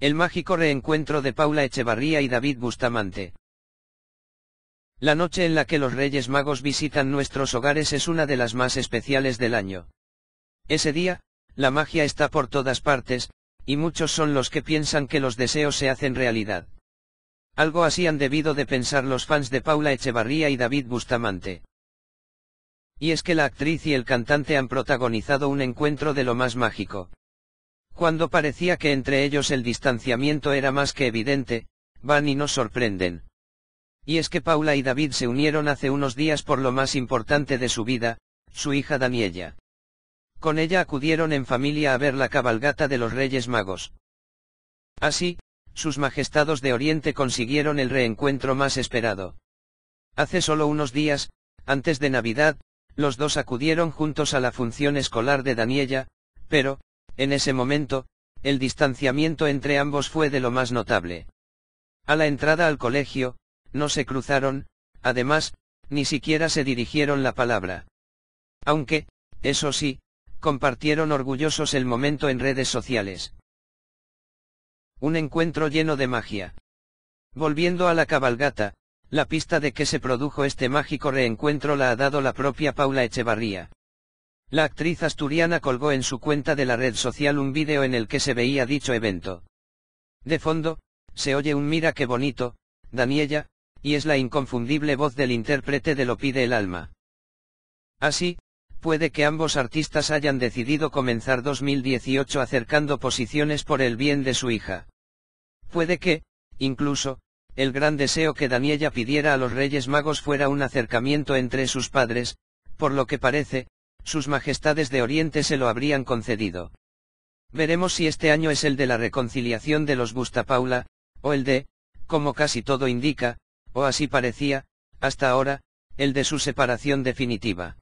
El mágico reencuentro de Paula Echevarría y David Bustamante. La noche en la que los Reyes Magos visitan nuestros hogares es una de las más especiales del año. Ese día, la magia está por todas partes, y muchos son los que piensan que los deseos se hacen realidad. Algo así han debido de pensar los fans de Paula Echevarría y David Bustamante. Y es que la actriz y el cantante han protagonizado un encuentro de lo más mágico. Cuando parecía que entre ellos el distanciamiento era más que evidente, van y nos sorprenden. Y es que Paula y David se unieron hace unos días por lo más importante de su vida, su hija Daniela. Con ella acudieron en familia a ver la cabalgata de los Reyes Magos. Así, sus majestados de Oriente consiguieron el reencuentro más esperado. Hace solo unos días, antes de Navidad, los dos acudieron juntos a la función escolar de Daniela, pero, en ese momento, el distanciamiento entre ambos fue de lo más notable. A la entrada al colegio, no se cruzaron, además, ni siquiera se dirigieron la palabra. Aunque, eso sí, compartieron orgullosos el momento en redes sociales. Un encuentro lleno de magia. Volviendo a la cabalgata, la pista de que se produjo este mágico reencuentro la ha dado la propia Paula Echevarría. La actriz asturiana colgó en su cuenta de la red social un vídeo en el que se veía dicho evento. De fondo, se oye un mira qué bonito, Daniela, y es la inconfundible voz del intérprete de Lo pide el alma. Así, puede que ambos artistas hayan decidido comenzar 2018 acercando posiciones por el bien de su hija. Puede que, incluso, el gran deseo que Daniela pidiera a los Reyes Magos fuera un acercamiento entre sus padres, por lo que parece, sus majestades de Oriente se lo habrían concedido. Veremos si este año es el de la reconciliación de los Bustapaula, o el de, como casi todo indica, o así parecía, hasta ahora, el de su separación definitiva.